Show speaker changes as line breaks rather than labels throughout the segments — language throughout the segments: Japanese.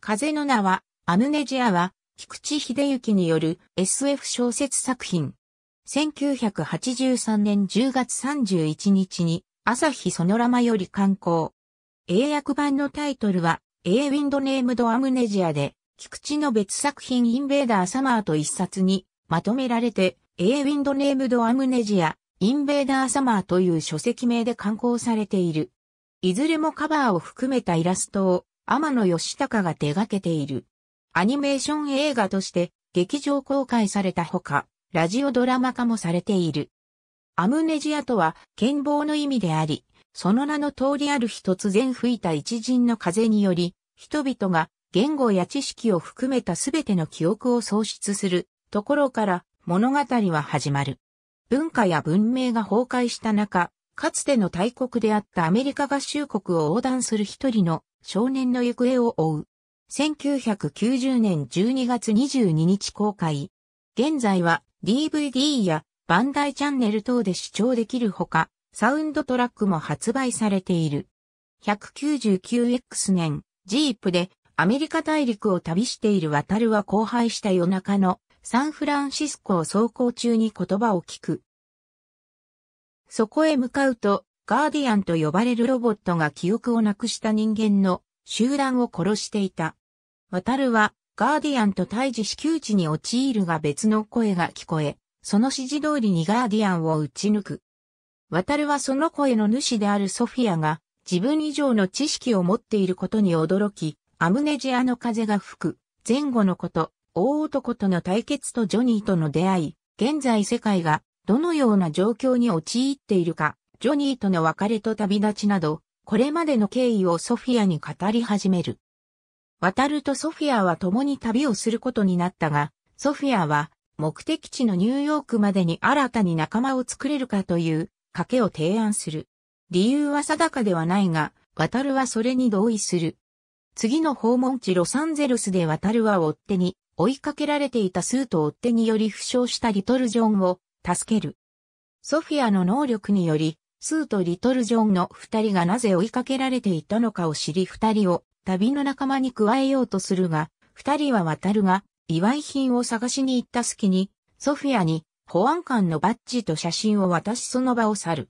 風の名は、アムネジアは、菊池秀幸による SF 小説作品。1983年10月31日に、朝日ソノラマより刊行。英訳版のタイトルは、A Wind Named アムネジアで、菊池の別作品インベーダーサマーと一冊に、まとめられて、A Wind Named アムネジア、インベーダーサマーという書籍名で刊行されている。いずれもカバーを含めたイラストを天野義隆が手掛けている。アニメーション映画として劇場公開されたほか、ラジオドラマ化もされている。アムネジアとは、健忘の意味であり、その名の通りある日突然吹いた一陣の風により、人々が言語や知識を含めたすべての記憶を喪失するところから物語は始まる。文化や文明が崩壊した中、かつての大国であったアメリカ合衆国を横断する一人の少年の行方を追う。1990年12月22日公開。現在は DVD やバンダイチャンネル等で視聴できるほか、サウンドトラックも発売されている。199X 年、ジープでアメリカ大陸を旅している渡るは荒廃した夜中のサンフランシスコを走行中に言葉を聞く。そこへ向かうとガーディアンと呼ばれるロボットが記憶をなくした人間の集団を殺していた。渡るは、ガーディアンと対峙し窮地に陥るが別の声が聞こえ、その指示通りにガーディアンを撃ち抜く。渡るはその声の主であるソフィアが、自分以上の知識を持っていることに驚き、アムネジアの風が吹く、前後のこと、大男との対決とジョニーとの出会い、現在世界がどのような状況に陥っているか、ジョニーとの別れと旅立ちなど、これまでの経緯をソフィアに語り始める。渡るとソフィアは共に旅をすることになったが、ソフィアは目的地のニューヨークまでに新たに仲間を作れるかという賭けを提案する。理由は定かではないが、渡るはそれに同意する。次の訪問地ロサンゼルスで渡るは追っ手に追いかけられていたスーと追っ手により負傷したリトル・ジョンを助ける。ソフィアの能力によりスーとリトル・ジョンの二人がなぜ追いかけられていたのかを知り二人を旅の仲間に加えようとするが、二人は渡るが、祝い品を探しに行った隙に、ソフィアに保安官のバッジと写真を渡しその場を去る。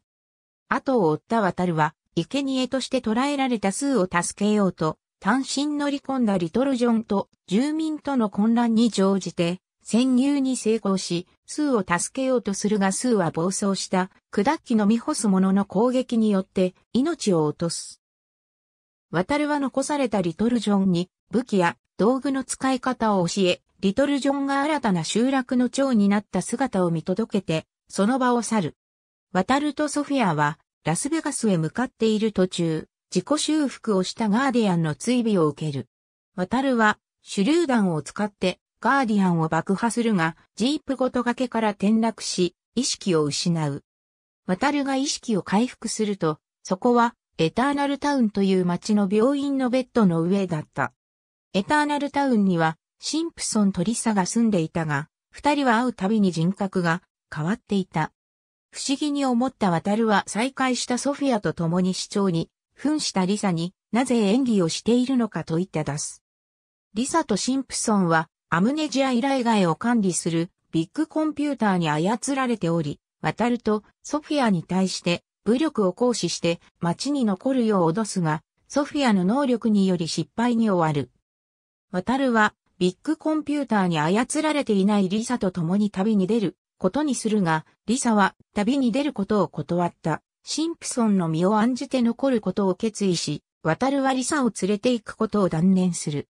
後を追った渡るは、生贄として捕らえられたスーを助けようと、単身乗り込んだリトル・ジョンと住民との混乱に乗じて、潜入に成功し、スーを助けようとするがスーは暴走した、クダッキのみ干す者の攻撃によって命を落とす。渡るは残されたリトルジョンに武器や道具の使い方を教え、リトルジョンが新たな集落の長になった姿を見届けて、その場を去る。渡るとソフィアはラスベガスへ向かっている途中、自己修復をしたガーディアンの追尾を受ける。渡るは手榴弾を使ってガーディアンを爆破するが、ジープごと崖から転落し、意識を失う。渡るが意識を回復すると、そこは、エターナルタウンという町の病院のベッドの上だった。エターナルタウンには、シンプソンとリサが住んでいたが、二人は会うたびに人格が変わっていた。不思議に思った渡るは再会したソフィアと共に市長に、扮したリサになぜ演技をしているのかといって出す。リサとシンプソンはアムネジア依頼外を管理するビッグコンピューターに操られており、渡るとソフィアに対して武力を行使して街に残るよう脅すが、ソフィアの能力により失敗に終わる。渡るはビッグコンピューターに操られていないリサと共に旅に出ることにするが、リサは旅に出ることを断った。シンプソンの身を案じて残ることを決意し、渡るはリサを連れて行くことを断念する。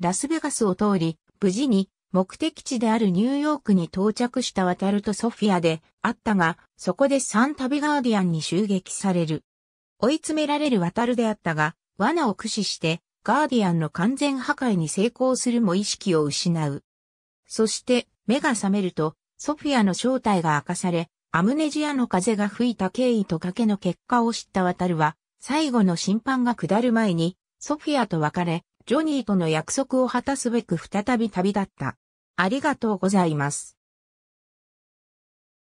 ラスベガスを通り、無事に目的地であるニューヨークに到着したワタルとソフィアであったが、そこでサンタビガーディアンに襲撃される。追い詰められるワタルであったが、罠を駆使してガーディアンの完全破壊に成功するも意識を失う。そして目が覚めるとソフィアの正体が明かされ、アムネジアの風が吹いた経緯と賭けの結果を知ったワタルは、最後の審判が下る前に、ソフィアと別れ、ジョニーとの約束を果たすべく再び旅立った。ありがとうございます。